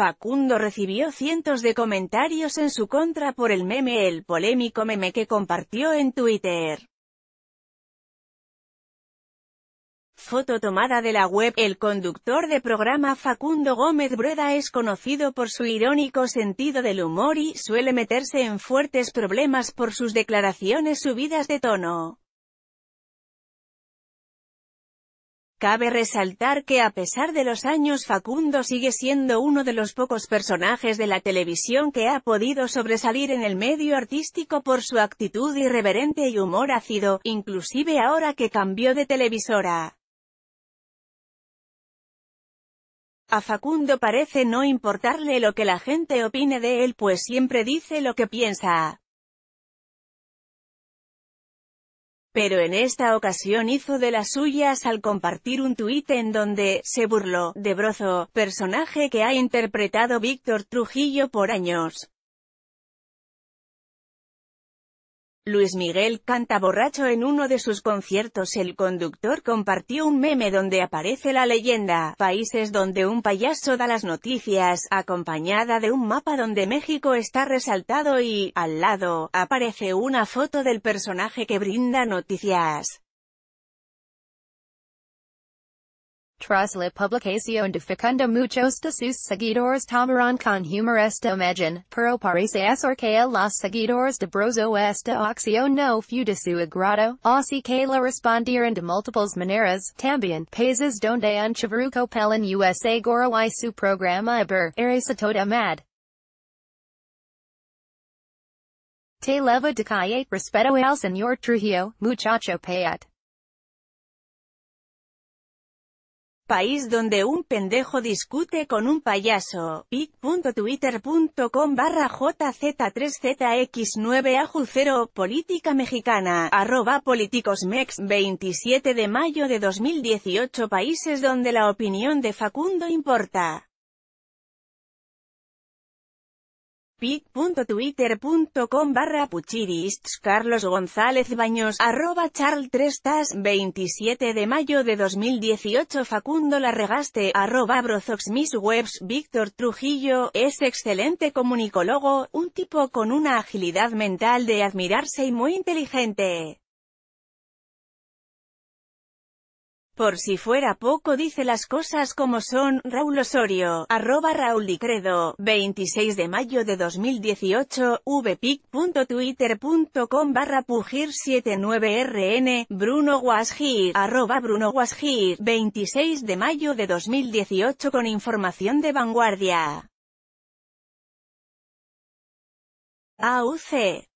Facundo recibió cientos de comentarios en su contra por el meme el polémico meme que compartió en Twitter. Foto tomada de la web, el conductor de programa Facundo Gómez Breda es conocido por su irónico sentido del humor y suele meterse en fuertes problemas por sus declaraciones subidas de tono. Cabe resaltar que a pesar de los años Facundo sigue siendo uno de los pocos personajes de la televisión que ha podido sobresalir en el medio artístico por su actitud irreverente y humor ácido, inclusive ahora que cambió de televisora. A Facundo parece no importarle lo que la gente opine de él pues siempre dice lo que piensa. Pero en esta ocasión hizo de las suyas al compartir un tuit en donde, se burló, de Brozo, personaje que ha interpretado Víctor Trujillo por años. Luis Miguel canta borracho en uno de sus conciertos. El conductor compartió un meme donde aparece la leyenda, países donde un payaso da las noticias, acompañada de un mapa donde México está resaltado y, al lado, aparece una foto del personaje que brinda noticias. Tras la publicación de fecunda muchos de sus seguidores tomaron con humor esta imagen, pero parece ser que los seguidores de Brozo esta acción no fue de su agrado, así que la respondieron de múltiples maneras, también, países donde un chavruco pelan USA Goro y su programa Iber, Erisa toda mad. Te leva de calle respeto al señor Trujillo, muchacho payat. País donde un pendejo discute con un payaso. pic.twitter.com barra jz 3 zx 9 0 Política mexicana. Arroba politicosmex 27 de mayo de 2018 Países donde la opinión de Facundo importa. pic.twitter.com barra puchirists Carlos González Baños, arroba charl 3 tas 27 de mayo de 2018 Facundo Larregaste, arroba brozox mis webs Víctor Trujillo, es excelente comunicólogo, un tipo con una agilidad mental de admirarse y muy inteligente. Por si fuera poco dice las cosas como son, Raúl Osorio, arroba Raúl 26 de mayo de 2018, vpic.twitter.com barra pugir79rn, Bruno Guasgir, arroba Bruno Guasgir, 26 de mayo de 2018 con información de vanguardia. AUC